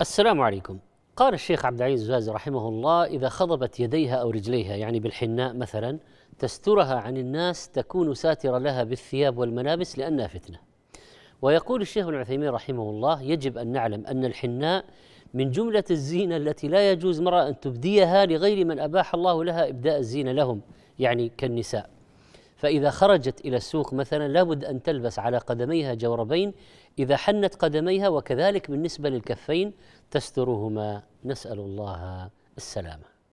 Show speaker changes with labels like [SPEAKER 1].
[SPEAKER 1] السلام عليكم قال الشيخ عبد العزيز الزازي رحمه الله إذا خضبت يديها أو رجليها يعني بالحناء مثلا تسترها عن الناس تكون ساترة لها بالثياب والملابس لأنها فتنة ويقول الشيخ ابن عثيمين رحمه الله يجب أن نعلم أن الحناء من جملة الزينة التي لا يجوز مرأة أن تبديها لغير من أباح الله لها إبداء الزينة لهم يعني كالنساء فإذا خرجت إلى السوق مثلا لابد أن تلبس على قدميها جوربين إذا حنت قدميها وكذلك بالنسبة للكفين تسترهما نسأل الله
[SPEAKER 2] السلامة